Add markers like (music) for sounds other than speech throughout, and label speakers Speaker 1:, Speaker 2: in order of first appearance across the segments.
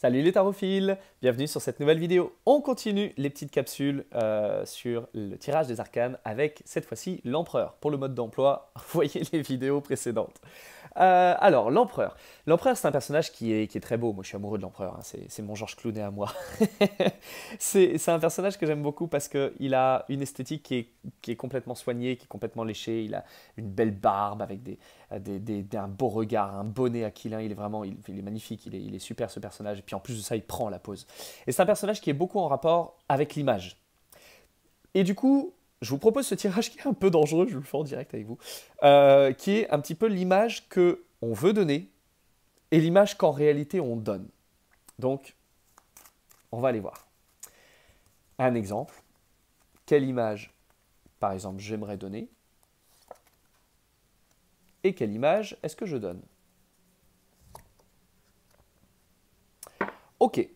Speaker 1: Salut les tarophiles, bienvenue sur cette nouvelle vidéo. On continue les petites capsules euh, sur le tirage des arcanes avec cette fois-ci l'empereur. Pour le mode d'emploi, (laughs) voyez les vidéos précédentes. Euh, alors, l'empereur. L'empereur, c'est un personnage qui est, qui est, très beau. Moi, je suis amoureux de l'empereur. Hein. C'est mon Georges Clooney à moi. (laughs) c'est un personnage que j'aime beaucoup parce qu'il a une esthétique qui est, complètement soignée, qui est complètement léchée. Il a une belle barbe avec des, euh, des, un beau regard, un bonnet aquilin. Il est vraiment est magnifique. Il est, il est super, ce personnage. Et puis, en plus de ça, il prend la pose. Et c'est un personnage qui est beaucoup en rapport avec l'image. Et du coup, je vous propose ce tirage qui est un peu dangereux, je vous le fais en direct avec vous, euh, qui est un petit peu l'image que on veut donner et l'image qu'en réalité on donne. Donc, on va aller voir. Un exemple. Quelle image, par exemple, j'aimerais donner Et quelle image est-ce que je donne Ok.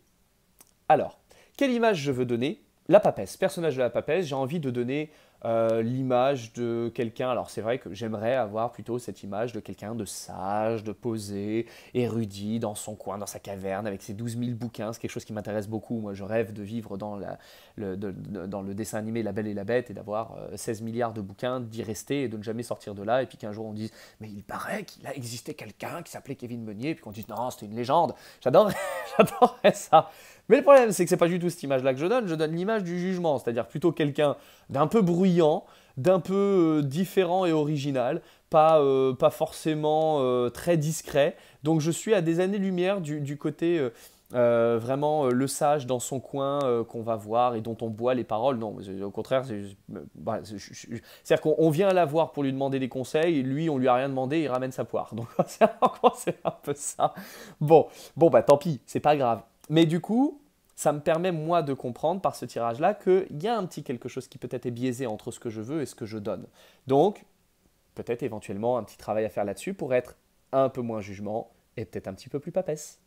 Speaker 1: Alors, quelle image je veux donner la papesse, personnage de la papesse, j'ai envie de donner euh, l'image de quelqu'un. Alors c'est vrai que j'aimerais avoir plutôt cette image de quelqu'un de sage, de posé, érudit, dans son coin, dans sa caverne, avec ses 12 000 bouquins. C'est quelque chose qui m'intéresse beaucoup. Moi, je rêve de vivre dans, la, le, dans le dessin animé La Belle et la Bête et d'avoir 16 euh, milliards de bouquins, d'y rester et de ne jamais sortir de là. Et puis qu'un jour on dise, mais il paraît qu'il a existé quelqu'un qui s'appelait Kevin Meunier, et puis qu'on dise, non, c'était une légende. (laughs) J'adorerais ça. Mais le problème, c'est que c'est pas du tout cette image-là que je donne. Je donne l'image du jugement, c'est-à-dire plutôt quelqu'un d'un peu bruyant d'un peu euh, différent et original, pas, euh, pas forcément euh, très discret. Donc je suis à des années-lumière du, côté vraiment le sage dans son coin qu'on va voir et dont on boit les paroles. Non, au contraire, bah, c'est-à-dire qu'on vient la voir pour lui demander des conseils, lui, on lui a rien demandé, il ramène sa poire. Donc (laughs) c'est un peu ça. Bon, bon bah tant pis, c'est pas grave. Mais du coup, ça me permet moi de comprendre par ce tirage-là qu'il y a un petit quelque chose qui peut-être est biaisé entre ce que je veux et ce que je donne. Donc, peut-être éventuellement un petit travail à faire là-dessus pour être un peu moins jugement et peut-être un petit peu plus papesse.